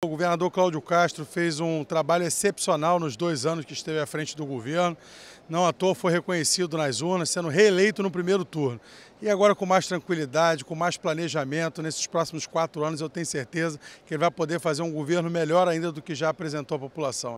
O governador Cláudio Castro fez um trabalho excepcional nos dois anos que esteve à frente do governo. Não à toa foi reconhecido nas urnas, sendo reeleito no primeiro turno. E agora, com mais tranquilidade, com mais planejamento, nesses próximos quatro anos, eu tenho certeza que ele vai poder fazer um governo melhor ainda do que já apresentou à população.